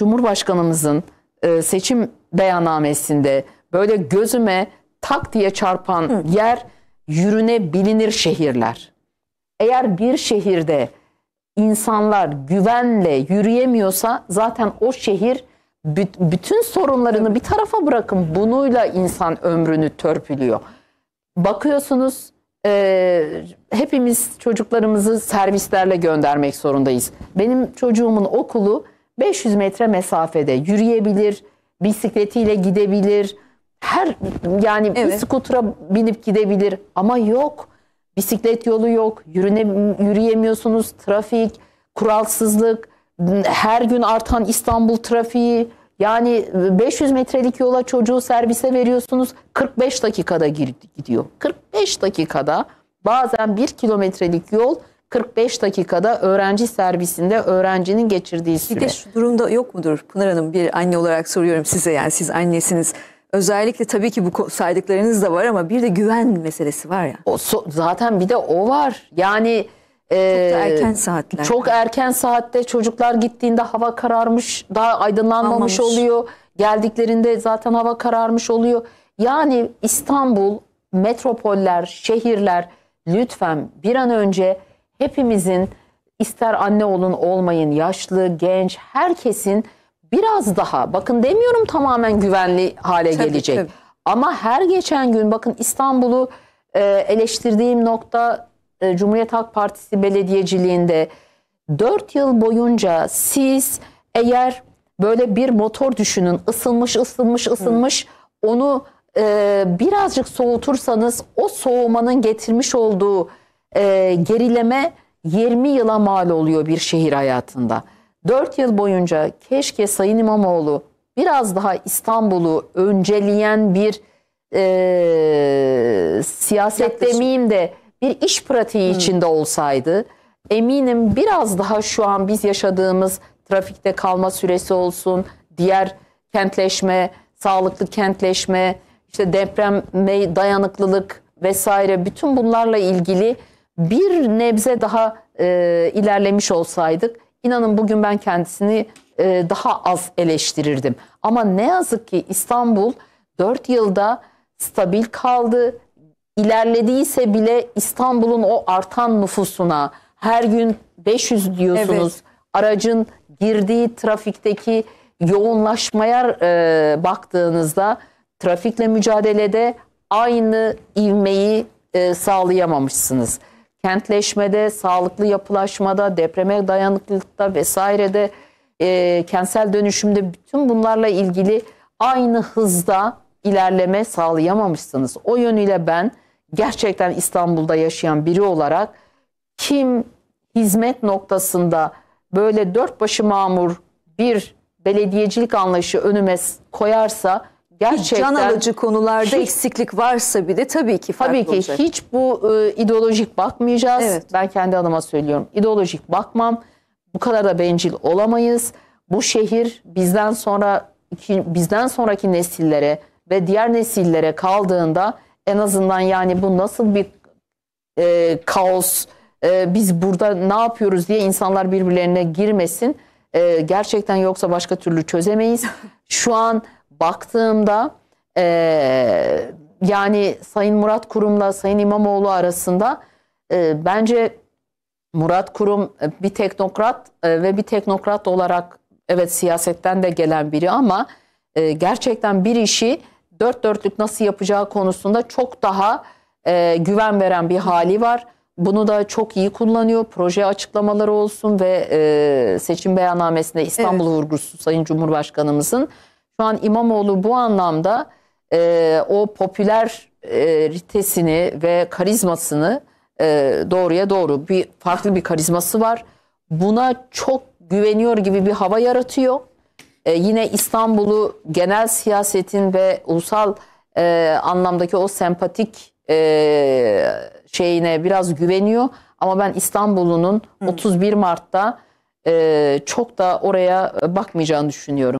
Cumhurbaşkanımızın e, seçim beyannamesinde böyle gözüme tak diye çarpan Hı. yer bilinir şehirler. Eğer bir şehirde insanlar güvenle yürüyemiyorsa zaten o şehir bütün sorunlarını bir tarafa bırakın bunuyla insan ömrünü törpülüyor. Bakıyorsunuz e, hepimiz çocuklarımızı servislerle göndermek zorundayız. Benim çocuğumun okulu 500 metre mesafede yürüyebilir, bisikletiyle gidebilir. Her yani evet. bir skutura binip gidebilir ama yok. Bisiklet yolu yok, yürüne, yürüyemiyorsunuz, trafik, kuralsızlık, her gün artan İstanbul trafiği. Yani 500 metrelik yola çocuğu servise veriyorsunuz 45 dakikada gidiyor. 45 dakikada bazen 1 kilometrelik yol 45 dakikada öğrenci servisinde öğrencinin geçirdiği süre. Bir de şu durumda yok mudur Pınar Hanım bir anne olarak soruyorum size yani siz annesiniz. Özellikle tabii ki bu saydıklarınız da var ama bir de güven meselesi var ya. O, so, zaten bir de o var. Yani e, çok erken saatler. Çok erken saatte çocuklar gittiğinde hava kararmış, daha aydınlanmamış Anlamış. oluyor. Geldiklerinde zaten hava kararmış oluyor. Yani İstanbul, metropoller, şehirler lütfen bir an önce hepimizin ister anne olun olmayın yaşlı, genç herkesin biraz daha bakın demiyorum tamamen güvenli hale tabii, gelecek. Tabii. Ama her geçen gün bakın İstanbul'u e, eleştirdiğim nokta e, Cumhuriyet Halk Partisi belediyeciliğinde 4 yıl boyunca siz eğer böyle bir motor düşünün ısınmış ısınmış ısınmış Hı. onu e, birazcık soğutursanız o soğumanın getirmiş olduğu e, gerileme 20 yıla mal oluyor bir şehir hayatında. 4 yıl boyunca keşke Sayın İmamoğlu biraz daha İstanbul'u önceleyen bir e, siyaset Yaklaşık. demeyeyim de bir iş pratiği hmm. içinde olsaydı eminim biraz daha şu an biz yaşadığımız trafikte kalma süresi olsun, diğer kentleşme, sağlıklı kentleşme, işte deprem dayanıklılık vesaire bütün bunlarla ilgili bir nebze daha e, ilerlemiş olsaydık inanın bugün ben kendisini e, daha az eleştirirdim. Ama ne yazık ki İstanbul 4 yılda stabil kaldı. İlerlediyse bile İstanbul'un o artan nüfusuna her gün 500 diyorsunuz. Evet. Aracın girdiği trafikteki yoğunlaşmaya e, baktığınızda trafikle mücadelede aynı ivmeyi e, sağlayamamışsınız kentleşmede, sağlıklı yapılaşmada, depreme dayanıklılıkta vesairede, e, kentsel dönüşümde bütün bunlarla ilgili aynı hızda ilerleme sağlayamamışsınız. O yönüyle ben gerçekten İstanbul'da yaşayan biri olarak kim hizmet noktasında böyle dört başı mamur bir belediyecilik anlayışı önüme koyarsa Gerçekten, can alıcı konularda hiç, eksiklik varsa bile tabii ki farklı Tabii ki olacak. hiç bu e, ideolojik bakmayacağız. Evet. Ben kendi adıma söylüyorum. İdeolojik bakmam. Bu kadar da bencil olamayız. Bu şehir bizden sonra bizden sonraki nesillere ve diğer nesillere kaldığında en azından yani bu nasıl bir e, kaos e, biz burada ne yapıyoruz diye insanlar birbirlerine girmesin. E, gerçekten yoksa başka türlü çözemeyiz. Şu an baktığımda e, yani Sayın Murat Kurum'la Sayın İmamoğlu arasında e, bence Murat Kurum e, bir teknokrat e, ve bir teknokrat olarak evet siyasetten de gelen biri ama e, gerçekten bir işi dört dörtlük nasıl yapacağı konusunda çok daha e, güven veren bir hali var. Bunu da çok iyi kullanıyor. Proje açıklamaları olsun ve e, seçim beyannamesinde İstanbul evet. vurgusu Sayın Cumhurbaşkanımızın şu an İmamoğlu bu anlamda e, o popüler e, ritesini ve karizmasını e, doğruya doğru bir farklı bir karizması var. Buna çok güveniyor gibi bir hava yaratıyor. E, yine İstanbul'u genel siyasetin ve ulusal e, anlamdaki o sempatik e, şeyine biraz güveniyor. Ama ben İstanbul'unun 31 Mart'ta e, çok da oraya e, bakmayacağını düşünüyorum.